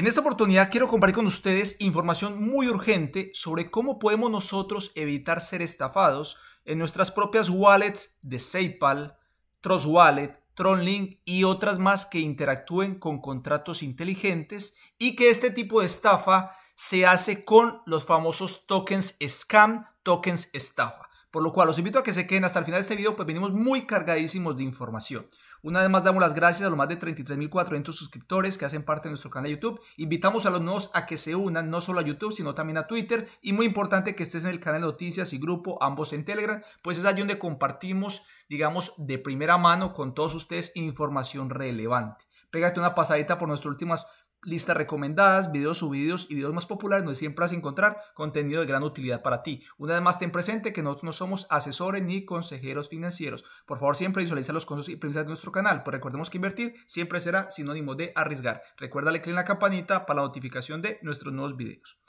En esta oportunidad quiero compartir con ustedes información muy urgente sobre cómo podemos nosotros evitar ser estafados en nuestras propias wallets de PayPal, Trust Wallet, Tronlink y otras más que interactúen con contratos inteligentes y que este tipo de estafa se hace con los famosos tokens scam, tokens estafa. Por lo cual los invito a que se queden hasta el final de este video, pues venimos muy cargadísimos de información. Una vez más damos las gracias a los más de 33.400 suscriptores que hacen parte de nuestro canal de YouTube. Invitamos a los nuevos a que se unan no solo a YouTube, sino también a Twitter. Y muy importante que estés en el canal de noticias y grupo, ambos en Telegram, pues es allí donde compartimos, digamos, de primera mano con todos ustedes información relevante. Pégate una pasadita por nuestras últimas listas recomendadas, videos subidos y videos más populares donde siempre vas a encontrar contenido de gran utilidad para ti. Una vez más, ten presente que nosotros no somos asesores ni consejeros financieros. Por favor, siempre visualiza los consejos y premisas de nuestro canal, pues recordemos que invertir siempre será sinónimo de arriesgar. Recuerda clic en la campanita para la notificación de nuestros nuevos videos.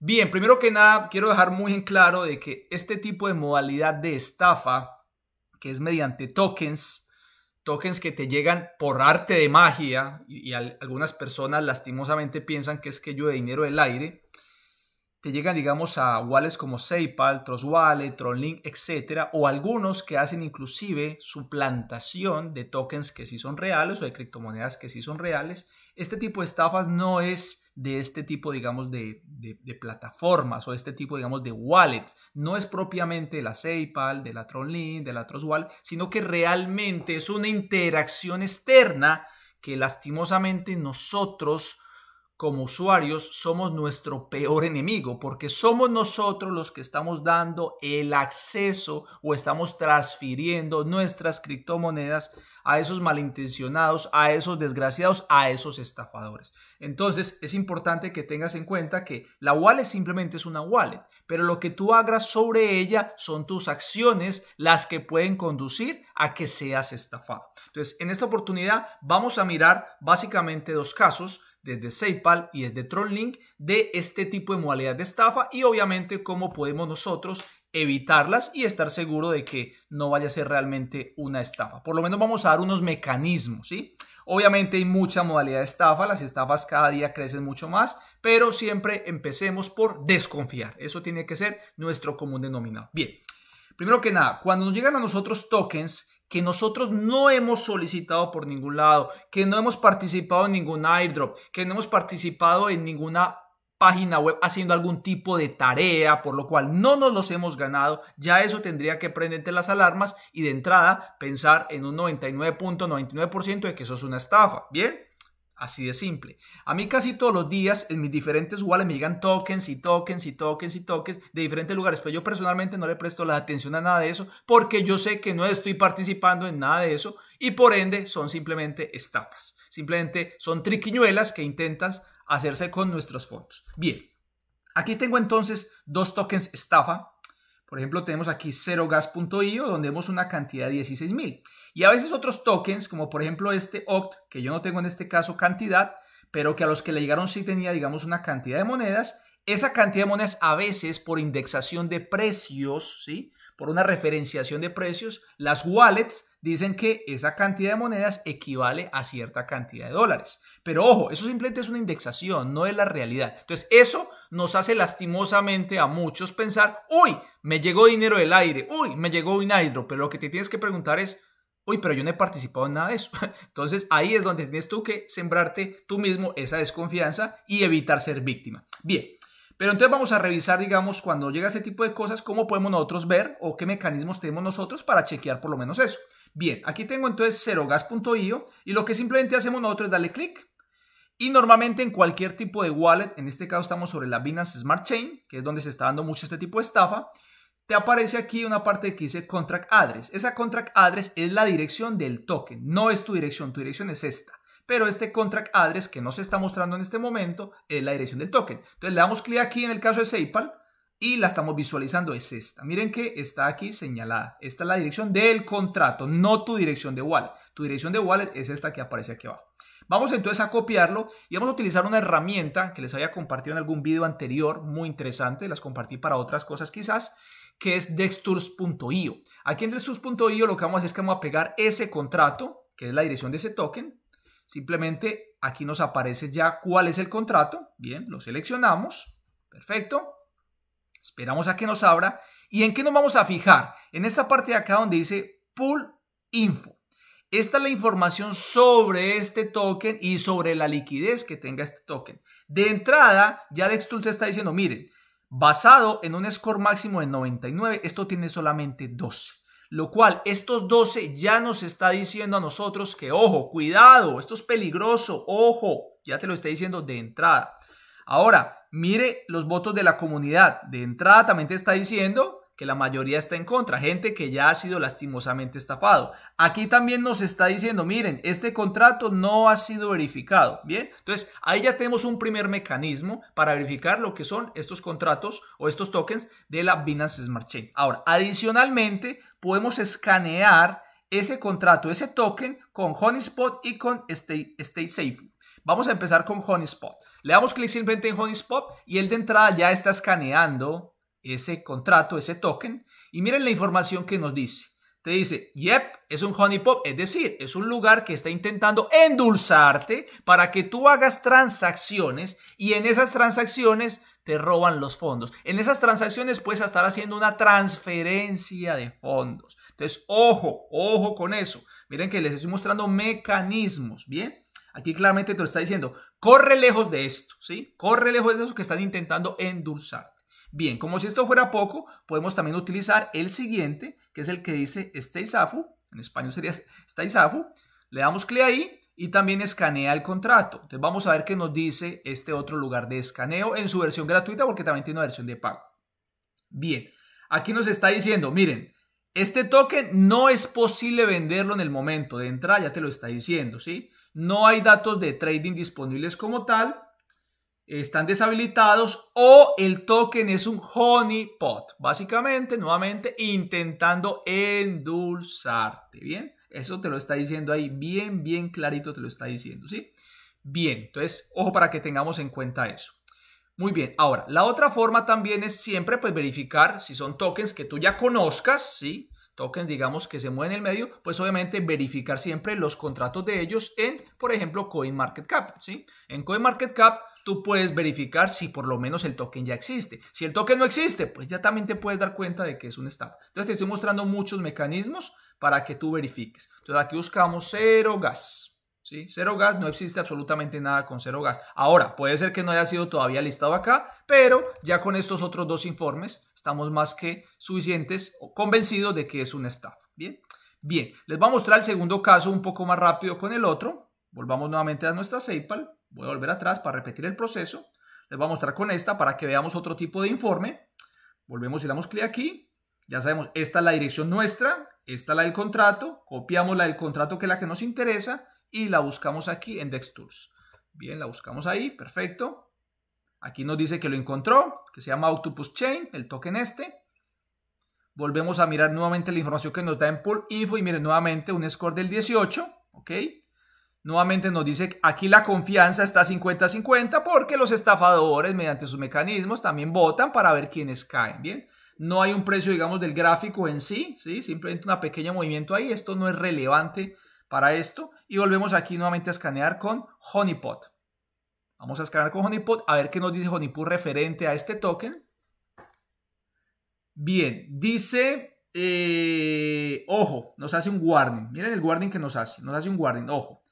Bien, primero que nada, quiero dejar muy en claro de que este tipo de modalidad de estafa, que es mediante tokens, tokens que te llegan por arte de magia, y, algunas personas lastimosamente piensan que es que yo de dinero del aire, te llegan, digamos, a wallets como cepal Trust Tronlink, etcétera O algunos que hacen inclusive suplantación de tokens que sí son reales o de criptomonedas que sí son reales. Este tipo de estafas no es de este tipo, digamos, de, plataformas o este tipo, digamos, de wallets. No es propiamente la PayPal, de la Tronlink, de la Trustwallet, sino que realmente es una interacción externa que lastimosamente nosotros como usuarios somos nuestro peor enemigo, porque somos nosotros los que estamos dando el acceso o estamos transfiriendo nuestras criptomonedas a esos malintencionados, a esos desgraciados, a esos estafadores. Entonces es importante que tengas en cuenta que la wallet simplemente es una wallet, pero lo que tú hagas sobre ella son tus acciones las que pueden conducir a que seas estafado. Entonces en esta oportunidad vamos a mirar básicamente dos casos desde Seipal y desde TronLink de este tipo de modalidad de estafa y obviamente cómo podemos nosotros evitarlas y estar seguro de que no vaya a ser realmente una estafa. Por lo menos vamos a dar unos mecanismos, ¿sí? Obviamente hay mucha modalidad de estafa, las estafas cada día crecen mucho más, pero siempre empecemos por desconfiar. Eso tiene que ser nuestro común denominador. Bien, primero que nada, cuando nos llegan a nosotros tokens que nosotros no hemos solicitado por ningún lado, que no hemos participado en ningún airdrop, que no hemos participado en ninguna página web haciendo algún tipo de tarea, por lo cual no nos los hemos ganado, ya eso tendría que prenderte las alarmas y de entrada pensar en un 99.99% de que eso es una estafa, ¿bien? Así de simple. A mí casi todos los días en mis diferentes wallets me llegan tokens y tokens y tokens y tokens de diferentes lugares, pero yo personalmente no le presto la atención a nada de eso porque yo sé que no estoy participando en nada de eso y por ende son simplemente estafas. Simplemente son triquiñuelas que intentas hacerse con nuestros fondos. Bien, aquí tengo entonces dos tokens estafa. Por ejemplo, tenemos aquí zerogas.io donde vemos una cantidad de 16.000. Y a veces otros tokens, como por ejemplo este OCT, que yo no tengo en este caso cantidad, pero que a los que le llegaron sí tenía, digamos, una cantidad de monedas. Esa cantidad de monedas a veces por indexación de precios, ¿sí? Por una referenciación de precios, las wallets dicen que esa cantidad de monedas equivale a cierta cantidad de dólares. Pero ojo, eso simplemente es una indexación, no es la realidad. Entonces, eso nos hace lastimosamente a muchos pensar, uy, me llegó dinero del aire, uy, me llegó un hidro, pero lo que te tienes que preguntar es, uy, pero yo no he participado en nada de eso. Entonces ahí es donde tienes tú que sembrarte tú mismo esa desconfianza y evitar ser víctima. Bien, pero entonces vamos a revisar, digamos, cuando llega ese tipo de cosas, cómo podemos nosotros ver o qué mecanismos tenemos nosotros para chequear por lo menos eso. Bien, aquí tengo entonces zerogas.io y lo que simplemente hacemos nosotros es darle clic y normalmente en cualquier tipo de wallet, en este caso estamos sobre la Binance Smart Chain, que es donde se está dando mucho este tipo de estafa, te aparece aquí una parte que dice Contract Address. Esa Contract Address es la dirección del token, no es tu dirección, tu dirección es esta. Pero este Contract Address que no se está mostrando en este momento es la dirección del token. Entonces le damos clic aquí en el caso de SafePal y la estamos visualizando es esta. Miren que está aquí señalada. Esta es la dirección del contrato, no tu dirección de wallet. Tu dirección de wallet es esta que aparece aquí abajo. Vamos entonces a copiarlo y vamos a utilizar una herramienta que les había compartido en algún video anterior, muy interesante, las compartí para otras cosas quizás, que es dexturs.io. Aquí en dexturs.io lo que vamos a hacer es que vamos a pegar ese contrato, que es la dirección de ese token. Simplemente aquí nos aparece ya cuál es el contrato. Bien, lo seleccionamos. Perfecto. Esperamos a que nos abra. ¿Y en qué nos vamos a fijar? En esta parte de acá donde dice Pool Info. Esta es la información sobre este token y sobre la liquidez que tenga este token. De entrada, ya Alex se está diciendo, miren, basado en un score máximo de 99, esto tiene solamente 12. Lo cual, estos 12 ya nos está diciendo a nosotros que, ojo, cuidado, esto es peligroso, ojo, ya te lo está diciendo de entrada. Ahora, mire los votos de la comunidad. De entrada también te está diciendo que la mayoría está en contra, gente que ya ha sido lastimosamente estafado. Aquí también nos está diciendo, miren, este contrato no ha sido verificado, ¿bien? Entonces, ahí ya tenemos un primer mecanismo para verificar lo que son estos contratos o estos tokens de la Binance Smart Chain. Ahora, adicionalmente, podemos escanear ese contrato, ese token con honeypot y con Stay, Stay Safe. Vamos a empezar con Honeyspot. Le damos clic simplemente en Honeyspot y él de entrada ya está escaneando ese contrato, ese token. Y miren la información que nos dice. Te dice, yep, es un honeypot, es decir, es un lugar que está intentando endulzarte para que tú hagas transacciones y en esas transacciones te roban los fondos. En esas transacciones puedes estar haciendo una transferencia de fondos. Entonces, ojo, ojo con eso. Miren que les estoy mostrando mecanismos, ¿bien? Aquí claramente te está diciendo, corre lejos de esto, ¿sí? Corre lejos de eso que están intentando endulzar. Bien, como si esto fuera poco, podemos también utilizar el siguiente, que es el que dice stay en español sería stay Le damos clic ahí y también escanea el contrato. Entonces vamos a ver qué nos dice este otro lugar de escaneo en su versión gratuita, porque también tiene una versión de pago. Bien, aquí nos está diciendo, miren, este token no es posible venderlo en el momento de entrar. ya te lo está diciendo, ¿sí? No hay datos de trading disponibles como tal. Están deshabilitados o el token es un honeypot. Básicamente, nuevamente, intentando endulzarte. Bien, eso te lo está diciendo ahí. Bien, bien clarito te lo está diciendo. ¿Sí? Bien, entonces, ojo para que tengamos en cuenta eso. Muy bien, ahora, la otra forma también es siempre pues verificar si son tokens que tú ya conozcas, ¿sí? tokens, digamos, que se mueven en el medio, pues obviamente verificar siempre los contratos de ellos en, por ejemplo, CoinMarketCap, ¿sí? En CoinMarketCap tú puedes verificar si por lo menos el token ya existe. Si el token no existe, pues ya también te puedes dar cuenta de que es un estafa. Entonces te estoy mostrando muchos mecanismos para que tú verifiques. Entonces aquí buscamos cero gas. ¿Sí? Cero gas, no existe absolutamente nada con cero gas. Ahora, puede ser que no haya sido todavía listado acá, pero ya con estos otros dos informes Estamos más que suficientes o convencidos de que es un staff. Bien, bien, les voy a mostrar el segundo caso un poco más rápido con el otro. Volvamos nuevamente a nuestra Saypal. Voy a volver atrás para repetir el proceso. Les voy a mostrar con esta para que veamos otro tipo de informe. Volvemos y damos clic aquí. Ya sabemos, esta es la dirección nuestra, esta es la del contrato, copiamos la del contrato que es la que nos interesa y la buscamos aquí en DexTools. Bien, la buscamos ahí, perfecto. Aquí nos dice que lo encontró, que se llama Octopus Chain, el token este. Volvemos a mirar nuevamente la información que nos da en Pool Info y miren nuevamente un score del 18, ¿ok? Nuevamente nos dice aquí la confianza está 50-50 porque los estafadores mediante sus mecanismos también votan para ver quiénes caen, ¿bien? No hay un precio, digamos, del gráfico en sí, ¿sí? Simplemente un pequeño movimiento ahí, esto no es relevante para esto. Y volvemos aquí nuevamente a escanear con Honeypot, Vamos a escanear con Honeypot a ver qué nos dice Honeypot referente a este token. Bien, dice, eh, ojo, nos hace un warning. Miren el warning que nos hace. Nos hace un warning, ojo.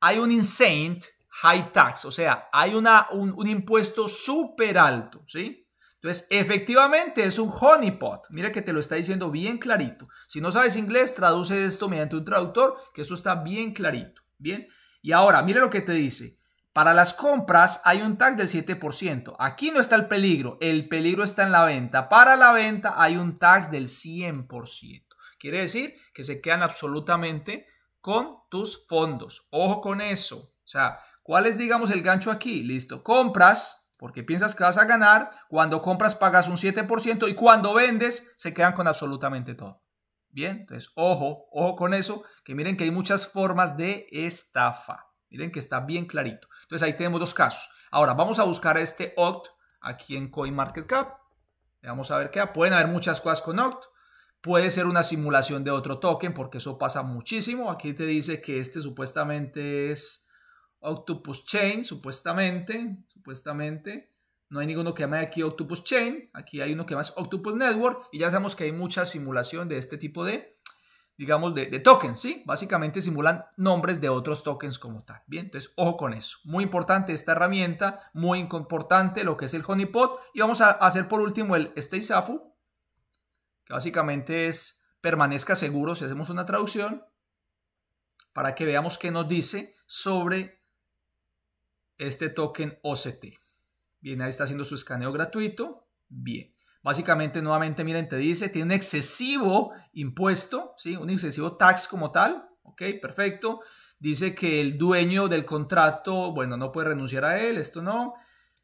Hay un insane high tax, o sea, hay una, un, impuesto súper alto, ¿sí? Entonces, efectivamente es un honeypot. Mira que te lo está diciendo bien clarito. Si no sabes inglés, traduce esto mediante un traductor, que esto está bien clarito. Bien. Y ahora, mire lo que te dice. Para las compras hay un tag del 7%. Aquí no está el peligro, el peligro está en la venta. Para la venta hay un tag del 100%. Quiere decir que se quedan absolutamente con tus fondos. Ojo con eso. O sea, ¿cuál es, digamos, el gancho aquí? Listo, compras, porque piensas que vas a ganar. Cuando compras pagas un 7% y cuando vendes se quedan con absolutamente todo. Bien, entonces, ojo, ojo con eso, que miren que hay muchas formas de estafa. Miren que está bien clarito. Entonces ahí tenemos dos casos. Ahora vamos a buscar este OCT aquí en CoinMarketCap. Vamos a ver qué. Pueden haber muchas cosas con OCT. Puede ser una simulación de otro token porque eso pasa muchísimo. Aquí te dice que este supuestamente es Octopus Chain, supuestamente, supuestamente. No hay ninguno que llame aquí Octopus Chain, aquí hay uno que más Octopus Network y ya sabemos que hay mucha simulación de este tipo de digamos, de, tokens, ¿sí? Básicamente simulan nombres de otros tokens como tal. Bien, entonces, ojo con eso. Muy importante esta herramienta, muy importante lo que es el honeypot. Y vamos a hacer por último el Stay Safe, que básicamente es permanezca seguro si hacemos una traducción, para que veamos qué nos dice sobre este token OCT. Bien, ahí está haciendo su escaneo gratuito. Bien. Básicamente, nuevamente, miren, te dice, tiene un excesivo impuesto, ¿sí? Un excesivo tax como tal, ¿ok? Perfecto. Dice que el dueño del contrato, bueno, no puede renunciar a él, esto no.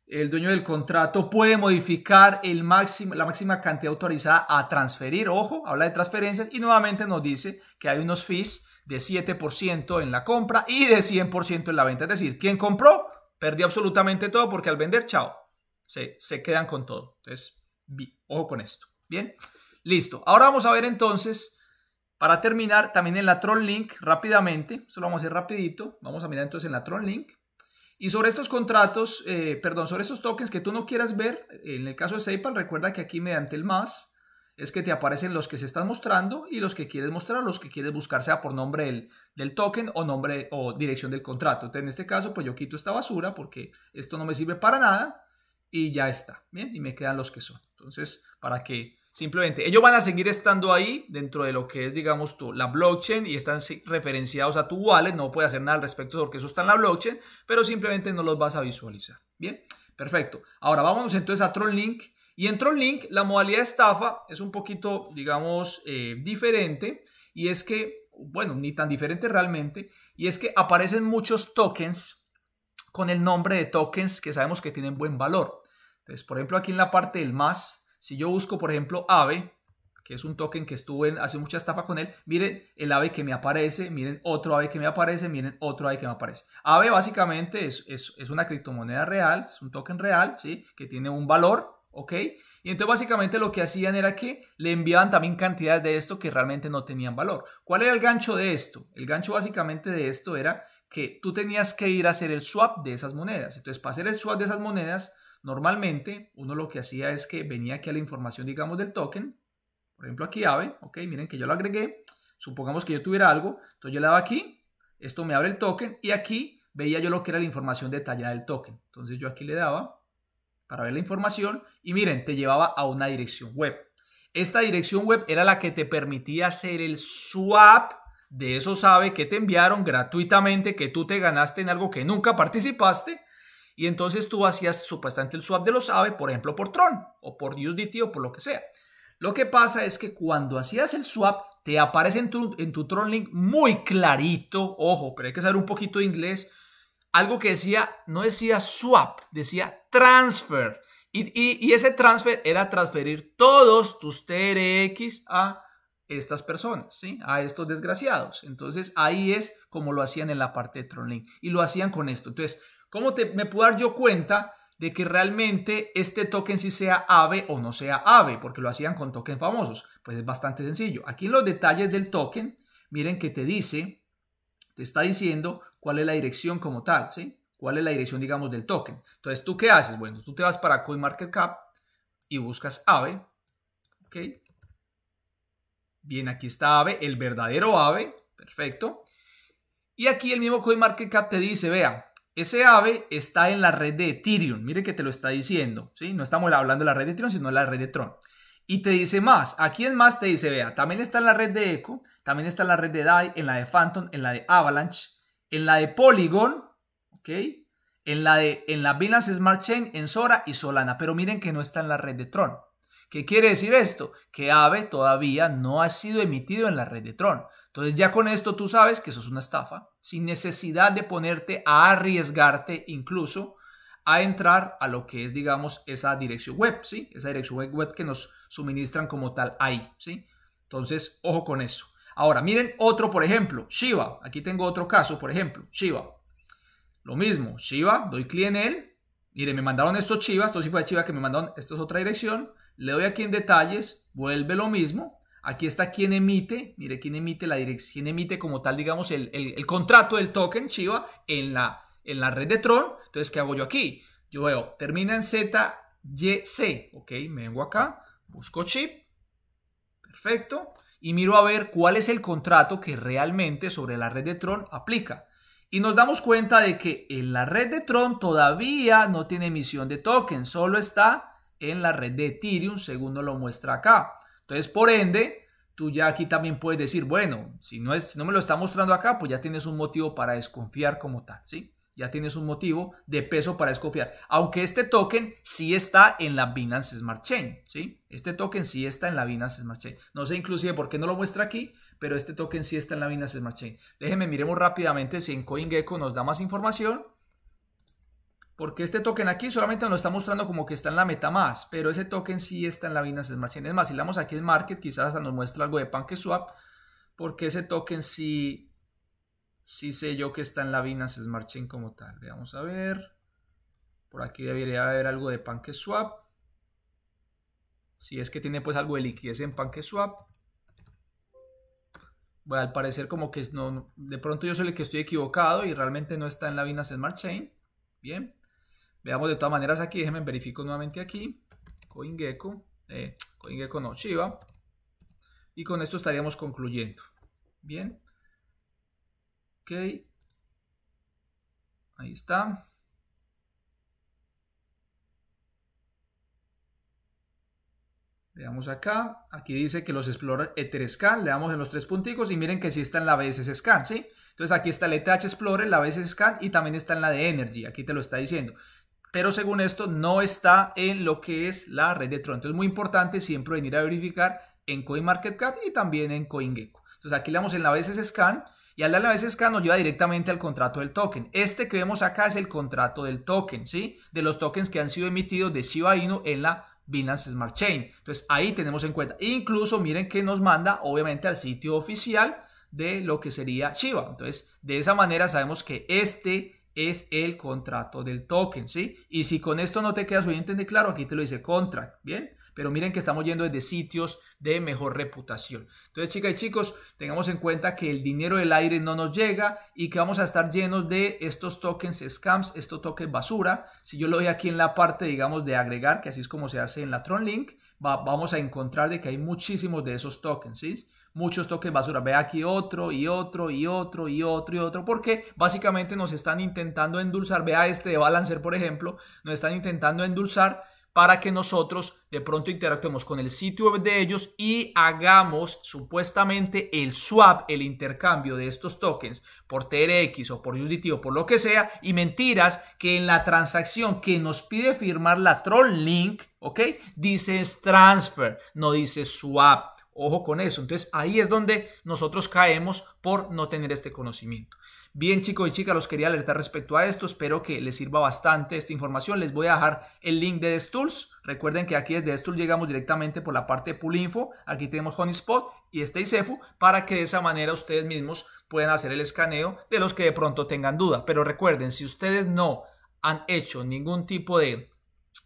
El dueño del contrato puede modificar el máximo, la máxima cantidad autorizada a transferir, ojo, habla de transferencias y nuevamente nos dice que hay unos fees de 7% en la compra y de 100% en la venta. Es decir, quien compró perdió absolutamente todo porque al vender, chao, se, se quedan con todo. Entonces, Ojo con esto. Bien, listo. Ahora vamos a ver entonces, para terminar, también en la Tron Link rápidamente. Esto lo vamos a hacer rapidito. Vamos a mirar entonces en la Tron Link. Y sobre estos contratos, eh, perdón, sobre estos tokens que tú no quieras ver, en el caso de Sapal. recuerda que aquí mediante el más es que te aparecen los que se están mostrando y los que quieres mostrar, los que quieres buscar, sea por nombre del, token o nombre o dirección del contrato. en este caso, pues yo quito esta basura porque esto no me sirve para nada y ya está, ¿bien? Y me quedan los que son. Entonces, para que simplemente ellos van a seguir estando ahí dentro de lo que es, digamos, tú, la blockchain y están referenciados a tu wallet, no puede hacer nada al respecto porque eso está en la blockchain, pero simplemente no los vas a visualizar, ¿bien? Perfecto. Ahora vámonos entonces a TronLink. Y en TronLink la modalidad de estafa es un poquito, digamos, eh, diferente y es que, bueno, ni tan diferente realmente, y es que aparecen muchos tokens con el nombre de tokens que sabemos que tienen buen valor. Entonces, por ejemplo, aquí en la parte del más, si yo busco, por ejemplo, AVE, que es un token que estuve hace mucha estafa con él, miren el AVE que me aparece, miren otro AVE que me aparece, miren otro AVE que me aparece. AVE básicamente es, es, es una criptomoneda real, es un token real, ¿sí? Que tiene un valor, ¿ok? Y entonces básicamente lo que hacían era que le enviaban también cantidades de esto que realmente no tenían valor. ¿Cuál era el gancho de esto? El gancho básicamente de esto era que tú tenías que ir a hacer el swap de esas monedas. Entonces, para hacer el swap de esas monedas, Normalmente, uno lo que hacía es que venía aquí a la información, digamos, del token. Por ejemplo, aquí AVE, ok, miren que yo lo agregué. Supongamos que yo tuviera algo, entonces yo le daba aquí, esto me abre el token y aquí veía yo lo que era la información detallada del token. Entonces yo aquí le daba para ver la información y miren, te llevaba a una dirección web. Esta dirección web era la que te permitía hacer el swap de esos AVE que te enviaron gratuitamente, que tú te ganaste en algo que nunca participaste y entonces tú hacías supuestamente el swap de los AVE, por ejemplo, por Tron o por USDT o por lo que sea. Lo que pasa es que cuando hacías el swap, te aparece en tu, TronLink muy clarito, ojo, pero hay que saber un poquito de inglés, algo que decía, no decía swap, decía transfer. Y, ese transfer era transferir todos tus TRX a estas personas, ¿sí? a estos desgraciados. Entonces ahí es como lo hacían en la parte de Tronlink y lo hacían con esto. Entonces ¿Cómo me puedo dar yo cuenta de que realmente este token si sea AVE o no sea AVE? Porque lo hacían con tokens famosos. Pues es bastante sencillo. Aquí en los detalles del token, miren que te dice, te está diciendo cuál es la dirección como tal, ¿sí? ¿Cuál es la dirección, digamos, del token? Entonces, ¿tú qué haces? Bueno, tú te vas para CoinMarketCap y buscas AVE, ¿ok? Bien, aquí está AVE, el verdadero AVE, perfecto. Y aquí el mismo CoinMarketCap te dice, vea, ese ave está en la red de Ethereum. Mire que te lo está diciendo. ¿sí? No estamos hablando de la red de Ethereum, sino de la red de Tron. Y te dice más. Aquí en más te dice, vea, también está en la red de Echo, también está en la red de DAI, en la de Phantom, en la de Avalanche, en la de Polygon, ¿ok? En la de en la Binance Smart Chain, en Sora y Solana. Pero miren que no está en la red de Tron. ¿Qué quiere decir esto? Que AVE todavía no ha sido emitido en la red de Tron. Entonces ya con esto tú sabes que eso es una estafa, sin necesidad de ponerte a arriesgarte incluso a entrar a lo que es, digamos, esa dirección web, ¿sí? Esa dirección web que nos suministran como tal ahí, ¿sí? Entonces, ojo con eso. Ahora, miren otro, por ejemplo, Shiva. Aquí tengo otro caso, por ejemplo, Shiva. Lo mismo, Shiva, doy clic en él. Miren, me mandaron estos chivas esto sí fue Shiva que me mandaron, Esto es otra dirección. Le doy aquí en detalles, vuelve lo mismo. Aquí está quién emite, mire quién emite la dirección, quién emite como tal, digamos, el, contrato del token Chiva en la, en la red de Tron. Entonces, ¿qué hago yo aquí? Yo veo, termina en ZYC, ok, me vengo acá, busco chip, perfecto, y miro a ver cuál es el contrato que realmente sobre la red de Tron aplica. Y nos damos cuenta de que en la red de Tron todavía no tiene emisión de token, solo está en la red de Ethereum, según nos lo muestra acá. Entonces, por ende, tú ya aquí también puedes decir, bueno, si no, es, no me lo está mostrando acá, pues ya tienes un motivo para desconfiar como tal, ¿sí? Ya tienes un motivo de peso para desconfiar. Aunque este token sí está en la Binance Smart Chain, ¿sí? Este token sí está en la Binance Smart Chain. No sé inclusive por qué no lo muestra aquí, pero este token sí está en la Binance Smart Chain. Déjenme, miremos rápidamente si en CoinGecko nos da más información. Porque este token aquí solamente nos está mostrando como que está en la meta más, pero ese token sí está en la Binance Smart Chain. Es más, si le damos aquí en Market, quizás hasta nos muestra algo de PancakeSwap, porque ese token sí, sí sé yo que está en la Binance Smart Chain como tal. vamos a ver. Por aquí debería haber algo de PancakeSwap. Si es que tiene pues algo de liquidez en PancakeSwap. Bueno, al parecer como que no, de pronto yo soy el que estoy equivocado y realmente no está en la Binance Smart Chain. Bien, Veamos de todas maneras aquí, déjenme verifico nuevamente aquí. CoinGecko, eh, CoinGecko no, Shiba. Y con esto estaríamos concluyendo. Bien. Ok. Ahí está. Veamos acá, aquí dice que los Explorer Etherscan, le damos en los tres punticos y miren que sí está en la BSS Scan, Entonces aquí está el ETH Explorer, la BSS Scan y también está en la de Energy, aquí te lo está diciendo pero según esto no está en lo que es la red de Tron. Entonces es muy importante siempre venir a verificar en CoinMarketCap y también en CoinGecko. Entonces aquí le damos en la veces scan y al darle a veces scan nos lleva directamente al contrato del token. Este que vemos acá es el contrato del token, ¿sí? De los tokens que han sido emitidos de Shiba Inu en la Binance Smart Chain. Entonces ahí tenemos en cuenta. Incluso miren que nos manda obviamente al sitio oficial de lo que sería Shiba. Entonces de esa manera sabemos que este es el contrato del token, ¿sí? Y si con esto no te queda suficientemente claro, aquí te lo dice contract, ¿bien? Pero miren que estamos yendo desde sitios de mejor reputación. Entonces, chicas y chicos, tengamos en cuenta que el dinero del aire no nos llega y que vamos a estar llenos de estos tokens scams, estos tokens basura. Si yo lo doy aquí en la parte, digamos, de agregar, que así es como se hace en la Tronlink, vamos a encontrar de que hay muchísimos de esos tokens, ¿sí? muchos tokens basura. Ve aquí otro y otro y otro y otro y otro, porque básicamente nos están intentando endulzar. Vea este de Balancer, por ejemplo, nos están intentando endulzar para que nosotros de pronto interactuemos con el sitio web de ellos y hagamos supuestamente el swap, el intercambio de estos tokens por TRX o por UDT o por lo que sea. Y mentiras que en la transacción que nos pide firmar la Troll Link, ¿ok? Dice transfer, no dice swap. Ojo con eso. Entonces ahí es donde nosotros caemos por no tener este conocimiento. Bien chicos y chicas, los quería alertar respecto a esto. Espero que les sirva bastante esta información. Les voy a dejar el link de Destools. Recuerden que aquí desde Destools llegamos directamente por la parte de Info. Aquí tenemos Spot y este ICEFU para que de esa manera ustedes mismos puedan hacer el escaneo de los que de pronto tengan duda. Pero recuerden, si ustedes no han hecho ningún tipo de,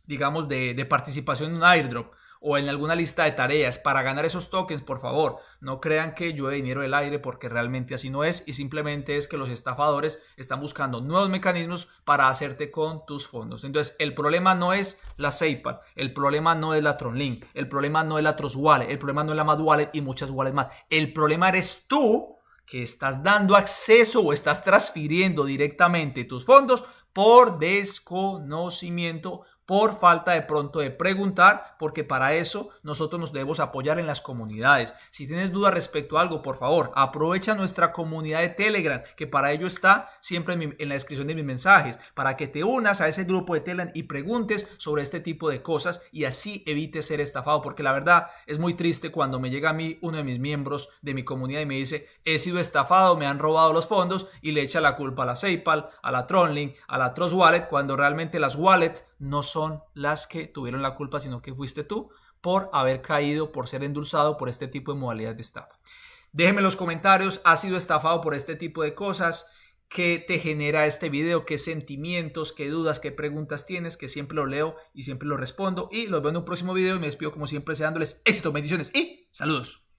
digamos, de, de participación en un airdrop, o en alguna lista de tareas para ganar esos tokens, por favor, no crean que llueve dinero del aire porque realmente así no es y simplemente es que los estafadores están buscando nuevos mecanismos para hacerte con tus fondos. Entonces, el problema no es la SEPAL, el problema no es la Tronlink, el problema no es la Trust Wallet, el problema no es la Mad Wallet y muchas wallets más. El problema eres tú que estás dando acceso o estás transfiriendo directamente tus fondos por desconocimiento por falta de pronto de preguntar, porque para eso nosotros nos debemos apoyar en las comunidades. Si tienes dudas respecto a algo, por favor, aprovecha nuestra comunidad de Telegram, que para ello está siempre en, la descripción de mis mensajes, para que te unas a ese grupo de Telegram y preguntes sobre este tipo de cosas y así evites ser estafado, porque la verdad es muy triste cuando me llega a mí uno de mis miembros de mi comunidad y me dice, he sido estafado, me han robado los fondos y le echa la culpa a la cepal a la Tronlink, a la Trust Wallet, cuando realmente las wallet no son las que tuvieron la culpa, sino que fuiste tú por haber caído, por ser endulzado por este tipo de modalidades de estafa. Déjenme en los comentarios, ¿has sido estafado por este tipo de cosas? ¿Qué te genera este video? ¿Qué sentimientos, qué dudas, qué preguntas tienes? Que siempre lo leo y siempre lo respondo. Y los veo en un próximo video y me despido como siempre deseándoles éxito, bendiciones y saludos.